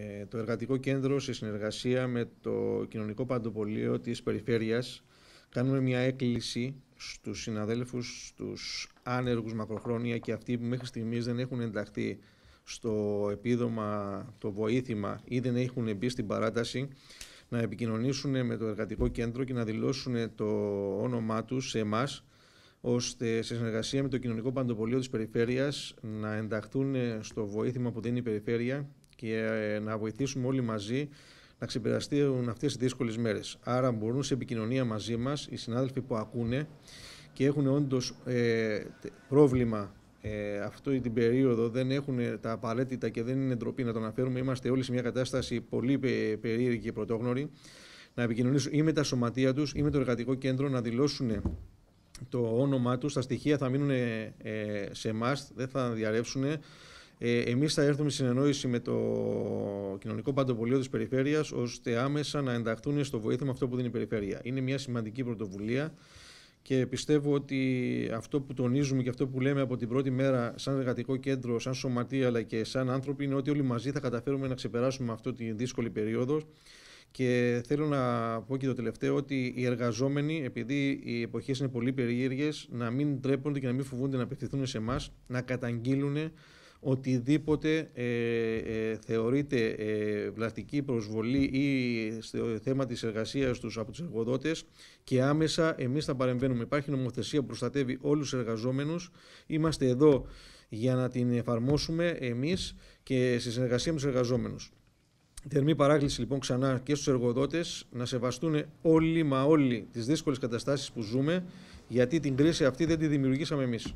Ε, το Εργατικό Κέντρο σε συνεργασία με το Κοινωνικό Παντοπολείο της Περιφέρειας κάνουμε μια έκκληση στους συναδέλφους, στους άνεργους μακροχρόνια και αυτοί που μέχρι στιγμής δεν έχουν ενταχθεί στο επίδομα, το βοήθημα ή δεν έχουν μπει στην παράταση να επικοινωνήσουν με το Εργατικό Κέντρο και να δηλώσουν το όνομά τους σε εμάς, ώστε σε συνεργασία με το Κοινωνικό Παντοπολείο της Περιφέρειας να ενταχθούν στο βοήθημα που δίνει η Περιφέρεια και ε, να βοηθήσουμε όλοι μαζί να ξεπεραστούν αυτές τις δύσκολες μέρες. Άρα μπορούν σε επικοινωνία μαζί μας οι συνάδελφοι που ακούνε και έχουν όντως ε, πρόβλημα ε, αυτή την περίοδο, δεν έχουν τα απαραίτητα και δεν είναι ντροπή να το αναφέρουμε, είμαστε όλοι σε μια κατάσταση πολύ ε, περίεργη και πρωτόγνωρη, να επικοινωνήσουν ή με τα σωματεία τους ή με το εργατικό κέντρο να δηλώσουν το όνομά τους. τα στοιχεία θα μείνουν σε εμάς, δεν θα διαρρεύσουν ε, εμείς θα έρθουμε συνεννόηση με το κοινωνικό παντοπολείο της περιφέρειας ώστε άμεσα να ενταχθούν στο βοήθημα αυτό που δίνει η περιφέρεια. Είναι μια σημαντική πρωτοβουλία και πιστεύω ότι αυτό που τονίζουμε και αυτό που λέμε από την πρώτη μέρα σαν εργατικό κέντρο, σαν σωματεία αλλά και σαν άνθρωποι είναι ότι όλοι μαζί θα καταφέρουμε να ξεπεράσουμε αυτή τη δύσκολη περίοδο. Και θέλω να πω και το τελευταίο ότι οι εργαζόμενοι, επειδή οι εποχές είναι πολύ περίεργες, να μην τρέπονται και να μην φοβούνται να απευθυνθούν σε εμάς, να καταγγείλουν οτιδήποτε ε, ε, θεωρείται ε, βλαστική προσβολή ή στο θέμα της εργασίας τους από τους εργοδότες και άμεσα εμείς θα παρεμβαίνουμε. Υπάρχει νομοθεσία που προστατεύει όλους τους εργαζόμενους. Είμαστε εδώ για να την εφαρμόσουμε εμείς και στη συνεργασία με τους εργαζόμενους. Θερμή παράκληση λοιπόν ξανά και στους εργοδότες να σεβαστούν όλοι μα όλοι τις δύσκολες καταστάσεις που ζούμε γιατί την κρίση αυτή δεν τη δημιουργήσαμε εμείς.